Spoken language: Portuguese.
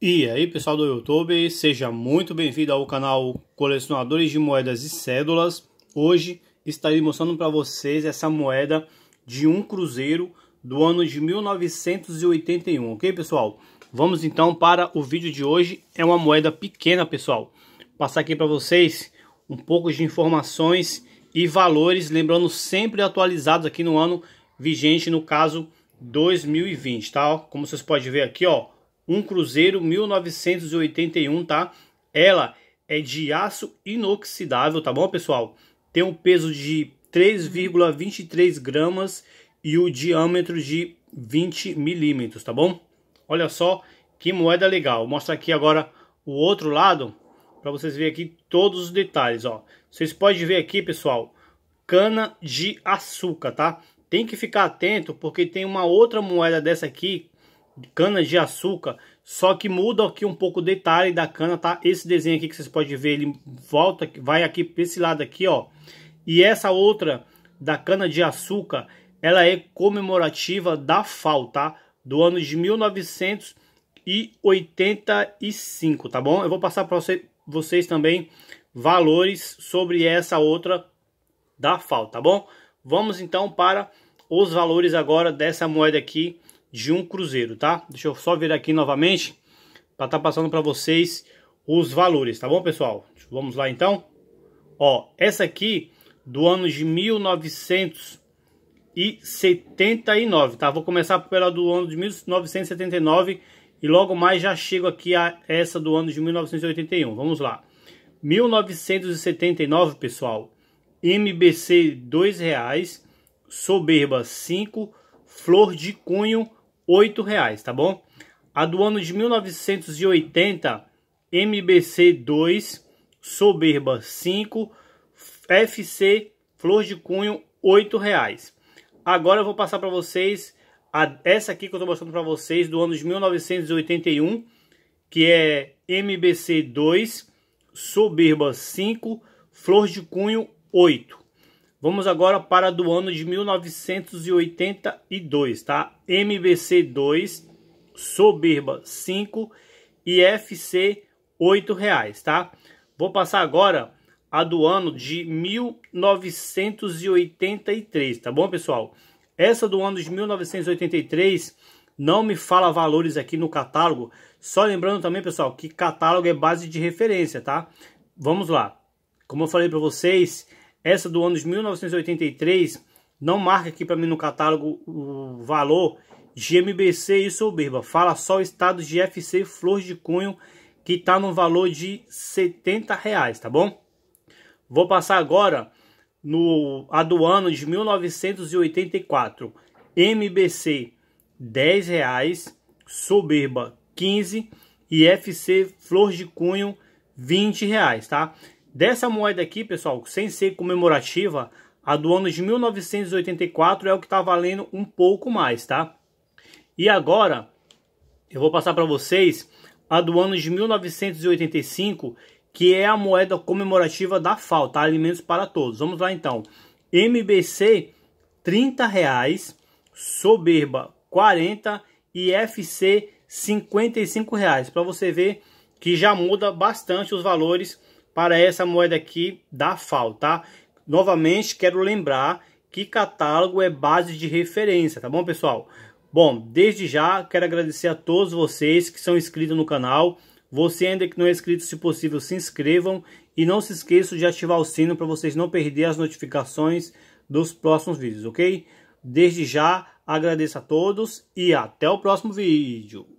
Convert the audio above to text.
E aí pessoal do YouTube, seja muito bem-vindo ao canal Colecionadores de Moedas e Cédulas. Hoje estarei mostrando para vocês essa moeda de um cruzeiro do ano de 1981, ok pessoal? Vamos então para o vídeo de hoje, é uma moeda pequena pessoal. Vou passar aqui para vocês um pouco de informações e valores, lembrando sempre atualizados aqui no ano vigente, no caso 2020, tá? Como vocês podem ver aqui, ó um Cruzeiro 1981, tá? Ela é de aço inoxidável, tá bom, pessoal? Tem um peso de 3,23 gramas e o diâmetro de 20 milímetros, tá bom? Olha só que moeda legal. Vou mostrar aqui agora o outro lado para vocês verem aqui todos os detalhes, ó. Vocês podem ver aqui, pessoal, cana de açúcar, tá? Tem que ficar atento porque tem uma outra moeda dessa aqui cana de açúcar, só que muda aqui um pouco o detalhe da cana, tá? Esse desenho aqui que vocês podem ver, ele volta, vai aqui para esse lado aqui, ó. E essa outra da cana de açúcar, ela é comemorativa da FAO, tá? Do ano de 1985, tá bom? Eu vou passar para você, vocês também valores sobre essa outra da FAO, tá bom? Vamos então para os valores agora dessa moeda aqui de um cruzeiro, tá? Deixa eu só ver aqui novamente para estar tá passando para vocês os valores, tá bom, pessoal? Vamos lá então. Ó, essa aqui do ano de 1979, tá? Vou começar pela do ano de 1979 e logo mais já chego aqui a essa do ano de 1981. Vamos lá. 1979, pessoal. MBC R$ 2,00, Soberba 5, Flor de Cunho oito reais, tá bom? A do ano de 1980, MBC 2, Soberba 5, FC Flor de Cunho oito reais. Agora eu vou passar para vocês a, essa aqui que eu estou mostrando para vocês do ano de 1981, que é MBC 2, Soberba 5, Flor de Cunho 8. Vamos agora para do ano de 1982, tá? MBC 2, Soberba 5 e FC 8 reais, tá? Vou passar agora a do ano de 1983, tá bom, pessoal? Essa do ano de 1983 não me fala valores aqui no catálogo. Só lembrando também, pessoal, que catálogo é base de referência, tá? Vamos lá. Como eu falei para vocês, essa do ano de 1983 não marca aqui para mim no catálogo o valor GMBC e Soberba. Fala só o estado de FC Flor de Cunho que está no valor de 70 reais, tá bom? Vou passar agora no a do ano de 1984. MBC 10 reais, Soberba 15 e FC Flor de Cunho 20 reais, tá? Dessa moeda aqui, pessoal, sem ser comemorativa, a do ano de 1984 é o que está valendo um pouco mais, tá? E agora, eu vou passar para vocês a do ano de 1985, que é a moeda comemorativa da FAO, tá? Alimentos para Todos. Vamos lá então. MBC, 30 reais. Soberba, 40 e FC, 55 reais. Para você ver que já muda bastante os valores para essa moeda aqui da FAO, tá? Novamente, quero lembrar que catálogo é base de referência, tá bom, pessoal? Bom, desde já quero agradecer a todos vocês que são inscritos no canal. Você ainda que não é inscrito, se possível, se inscrevam e não se esqueçam de ativar o sino para vocês não perder as notificações dos próximos vídeos, ok? Desde já agradeço a todos e até o próximo vídeo.